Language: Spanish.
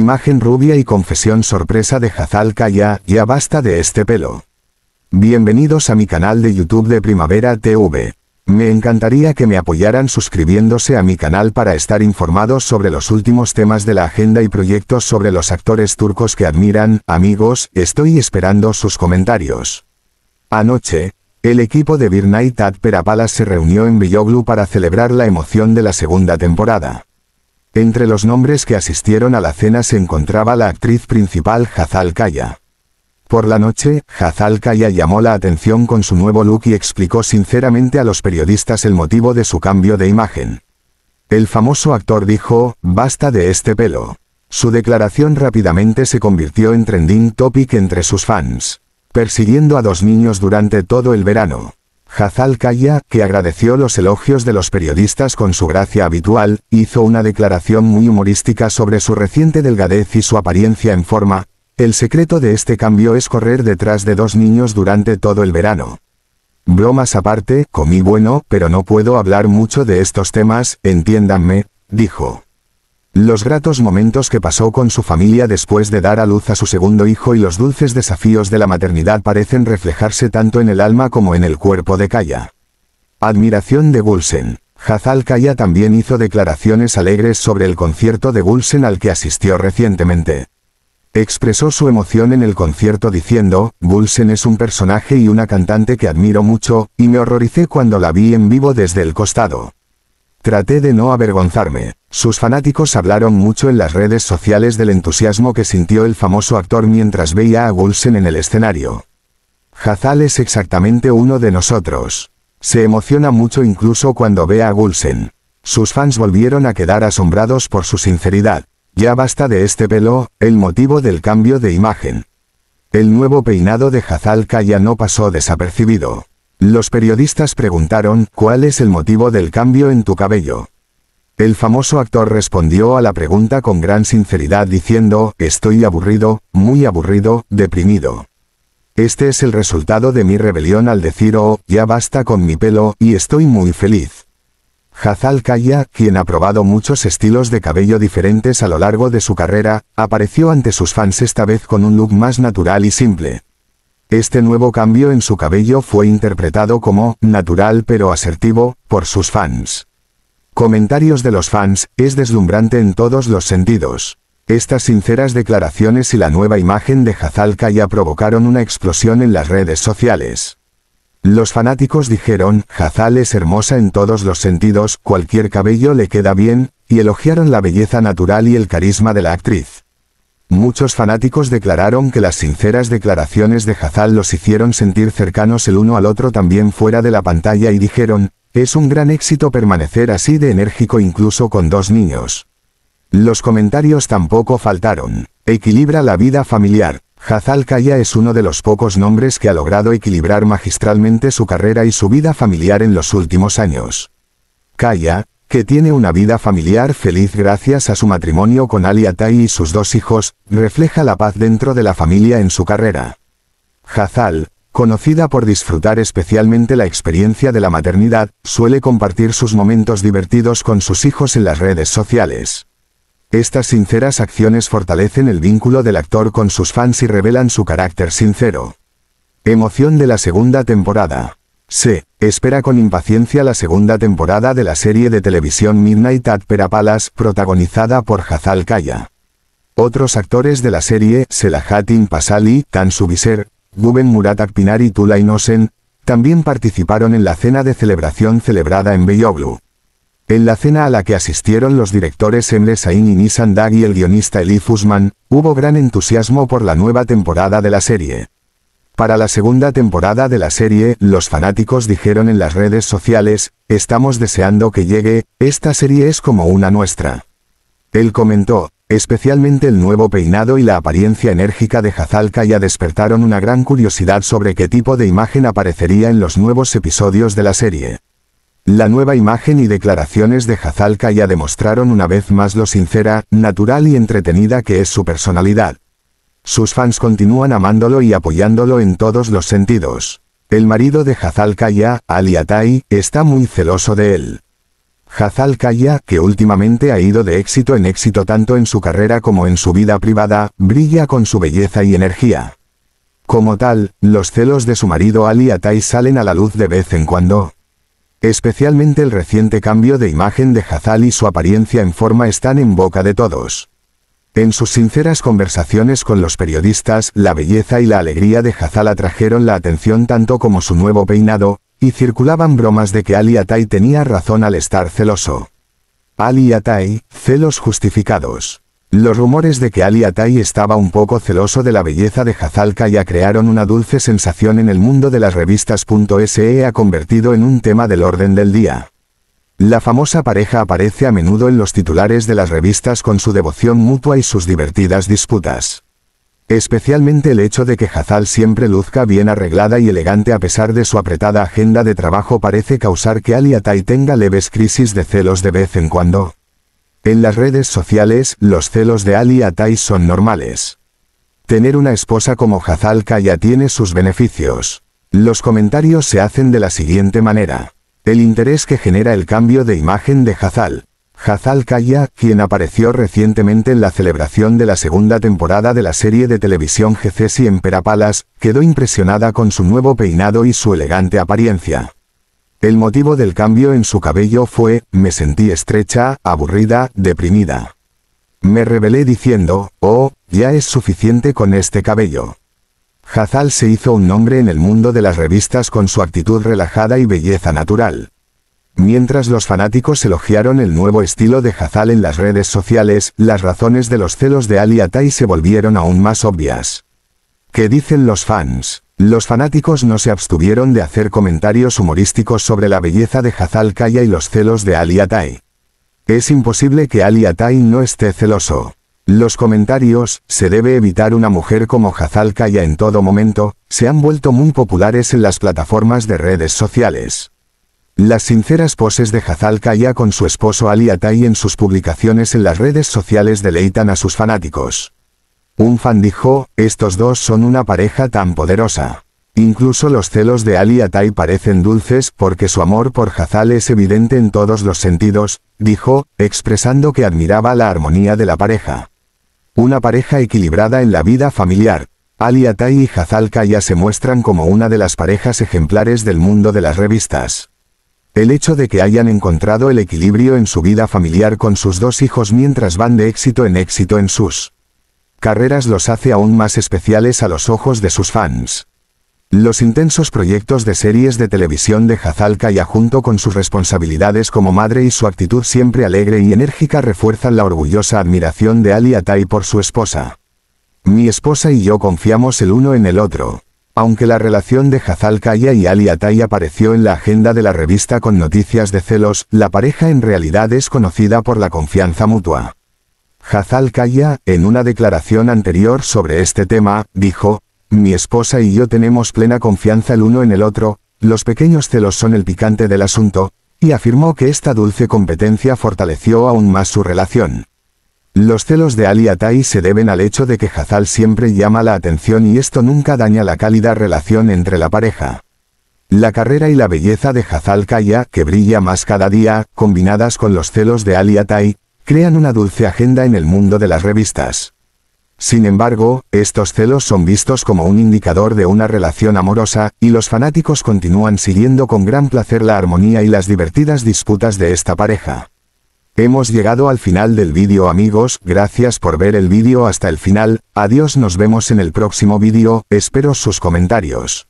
Imagen rubia y confesión sorpresa de Hazal Kaya, ya basta de este pelo. Bienvenidos a mi canal de YouTube de Primavera TV. Me encantaría que me apoyaran suscribiéndose a mi canal para estar informados sobre los últimos temas de la agenda y proyectos sobre los actores turcos que admiran, amigos, estoy esperando sus comentarios. Anoche, el equipo de Birnay Perapala se reunió en Villoglu para celebrar la emoción de la segunda temporada. Entre los nombres que asistieron a la cena se encontraba la actriz principal Hazal Kaya. Por la noche, Hazal Kaya llamó la atención con su nuevo look y explicó sinceramente a los periodistas el motivo de su cambio de imagen. El famoso actor dijo, basta de este pelo. Su declaración rápidamente se convirtió en trending topic entre sus fans, persiguiendo a dos niños durante todo el verano. Hazal Kaya, que agradeció los elogios de los periodistas con su gracia habitual, hizo una declaración muy humorística sobre su reciente delgadez y su apariencia en forma. El secreto de este cambio es correr detrás de dos niños durante todo el verano. Bromas aparte, comí bueno, pero no puedo hablar mucho de estos temas, entiéndanme, dijo. Los gratos momentos que pasó con su familia después de dar a luz a su segundo hijo y los dulces desafíos de la maternidad parecen reflejarse tanto en el alma como en el cuerpo de Kaya. Admiración de Gulsen. Hazal Kaya también hizo declaraciones alegres sobre el concierto de Gulsen al que asistió recientemente. Expresó su emoción en el concierto diciendo, Gulsen es un personaje y una cantante que admiro mucho, y me horroricé cuando la vi en vivo desde el costado. Traté de no avergonzarme. Sus fanáticos hablaron mucho en las redes sociales del entusiasmo que sintió el famoso actor mientras veía a Gulsen en el escenario. Hazal es exactamente uno de nosotros. Se emociona mucho incluso cuando ve a Gulsen. Sus fans volvieron a quedar asombrados por su sinceridad. Ya basta de este pelo, el motivo del cambio de imagen. El nuevo peinado de Hazal Kaya no pasó desapercibido. Los periodistas preguntaron, ¿cuál es el motivo del cambio en tu cabello? El famoso actor respondió a la pregunta con gran sinceridad diciendo, estoy aburrido, muy aburrido, deprimido. Este es el resultado de mi rebelión al decir oh, ya basta con mi pelo, y estoy muy feliz. Hazal Kaya, quien ha probado muchos estilos de cabello diferentes a lo largo de su carrera, apareció ante sus fans esta vez con un look más natural y simple. Este nuevo cambio en su cabello fue interpretado como natural pero asertivo por sus fans. Comentarios de los fans, es deslumbrante en todos los sentidos. Estas sinceras declaraciones y la nueva imagen de Hazal ya provocaron una explosión en las redes sociales. Los fanáticos dijeron, Hazal es hermosa en todos los sentidos, cualquier cabello le queda bien, y elogiaron la belleza natural y el carisma de la actriz. Muchos fanáticos declararon que las sinceras declaraciones de Hazal los hicieron sentir cercanos el uno al otro también fuera de la pantalla y dijeron, es un gran éxito permanecer así de enérgico incluso con dos niños. Los comentarios tampoco faltaron. Equilibra la vida familiar. Hazal Kaya es uno de los pocos nombres que ha logrado equilibrar magistralmente su carrera y su vida familiar en los últimos años. Kaya, que tiene una vida familiar feliz gracias a su matrimonio con Ali Atay y sus dos hijos, refleja la paz dentro de la familia en su carrera. Hazal, conocida por disfrutar especialmente la experiencia de la maternidad, suele compartir sus momentos divertidos con sus hijos en las redes sociales. Estas sinceras acciones fortalecen el vínculo del actor con sus fans y revelan su carácter sincero. Emoción de la segunda temporada. Sí espera con impaciencia la segunda temporada de la serie de televisión Midnight at Perapalas, protagonizada por Hazal Kaya. Otros actores de la serie, Selahattin Pasali, Tan Subiser, Guben Murat Akpinar y Tula Inosen, también participaron en la cena de celebración celebrada en Beyoglu. En la cena a la que asistieron los directores Emre Sain y Nisan Dag y el guionista Elif Usman, hubo gran entusiasmo por la nueva temporada de la serie. Para la segunda temporada de la serie, los fanáticos dijeron en las redes sociales, estamos deseando que llegue, esta serie es como una nuestra. Él comentó, especialmente el nuevo peinado y la apariencia enérgica de Hazalka ya despertaron una gran curiosidad sobre qué tipo de imagen aparecería en los nuevos episodios de la serie. La nueva imagen y declaraciones de Hazalka ya demostraron una vez más lo sincera, natural y entretenida que es su personalidad. Sus fans continúan amándolo y apoyándolo en todos los sentidos. El marido de Hazal Kaya, Ali Atay, está muy celoso de él. Hazal Kaya, que últimamente ha ido de éxito en éxito tanto en su carrera como en su vida privada, brilla con su belleza y energía. Como tal, los celos de su marido Ali Atay salen a la luz de vez en cuando. Especialmente el reciente cambio de imagen de Hazal y su apariencia en forma están en boca de todos. En sus sinceras conversaciones con los periodistas, la belleza y la alegría de Hazal atrajeron la atención tanto como su nuevo peinado, y circulaban bromas de que Ali Atay tenía razón al estar celoso. Ali Atay, celos justificados. Los rumores de que Ali Atay estaba un poco celoso de la belleza de Hazal Kaya crearon una dulce sensación en el mundo de las revistas. E, ha convertido en un tema del orden del día. La famosa pareja aparece a menudo en los titulares de las revistas con su devoción mutua y sus divertidas disputas. Especialmente el hecho de que Hazal siempre luzca bien arreglada y elegante a pesar de su apretada agenda de trabajo parece causar que Ali Atay tenga leves crisis de celos de vez en cuando. En las redes sociales, los celos de Ali Atay son normales. Tener una esposa como Hazal Kaya tiene sus beneficios. Los comentarios se hacen de la siguiente manera. El interés que genera el cambio de imagen de Hazal. Hazal Kaya, quien apareció recientemente en la celebración de la segunda temporada de la serie de televisión GCSI en Perapalas, quedó impresionada con su nuevo peinado y su elegante apariencia. El motivo del cambio en su cabello fue, me sentí estrecha, aburrida, deprimida. Me rebelé diciendo, oh, ya es suficiente con este cabello. Hazal se hizo un nombre en el mundo de las revistas con su actitud relajada y belleza natural. Mientras los fanáticos elogiaron el nuevo estilo de Hazal en las redes sociales, las razones de los celos de Ali Atay se volvieron aún más obvias. ¿Qué dicen los fans? Los fanáticos no se abstuvieron de hacer comentarios humorísticos sobre la belleza de Hazal Kaya y los celos de Ali Atay. Es imposible que Ali Atay no esté celoso. Los comentarios, se debe evitar una mujer como Hazal Kaya en todo momento, se han vuelto muy populares en las plataformas de redes sociales. Las sinceras poses de Hazal Kaya con su esposo Ali Atay en sus publicaciones en las redes sociales deleitan a sus fanáticos. Un fan dijo, estos dos son una pareja tan poderosa. Incluso los celos de Ali Atay parecen dulces porque su amor por Hazal es evidente en todos los sentidos, dijo, expresando que admiraba la armonía de la pareja. Una pareja equilibrada en la vida familiar. Ali Atay y Hazal Kaya se muestran como una de las parejas ejemplares del mundo de las revistas. El hecho de que hayan encontrado el equilibrio en su vida familiar con sus dos hijos mientras van de éxito en éxito en sus carreras los hace aún más especiales a los ojos de sus fans. Los intensos proyectos de series de televisión de Kaya junto con sus responsabilidades como madre y su actitud siempre alegre y enérgica refuerzan la orgullosa admiración de Ali Atay por su esposa. Mi esposa y yo confiamos el uno en el otro. Aunque la relación de Hazal Kaya y Ali Atay apareció en la agenda de la revista con noticias de celos, la pareja en realidad es conocida por la confianza mutua. Kaya, en una declaración anterior sobre este tema, dijo, mi esposa y yo tenemos plena confianza el uno en el otro, los pequeños celos son el picante del asunto, y afirmó que esta dulce competencia fortaleció aún más su relación. Los celos de Ali Atai se deben al hecho de que Hazal siempre llama la atención y esto nunca daña la cálida relación entre la pareja. La carrera y la belleza de Hazal Kaya, que brilla más cada día, combinadas con los celos de Ali Atay, crean una dulce agenda en el mundo de las revistas. Sin embargo, estos celos son vistos como un indicador de una relación amorosa, y los fanáticos continúan siguiendo con gran placer la armonía y las divertidas disputas de esta pareja. Hemos llegado al final del vídeo amigos, gracias por ver el vídeo hasta el final, adiós nos vemos en el próximo vídeo, espero sus comentarios.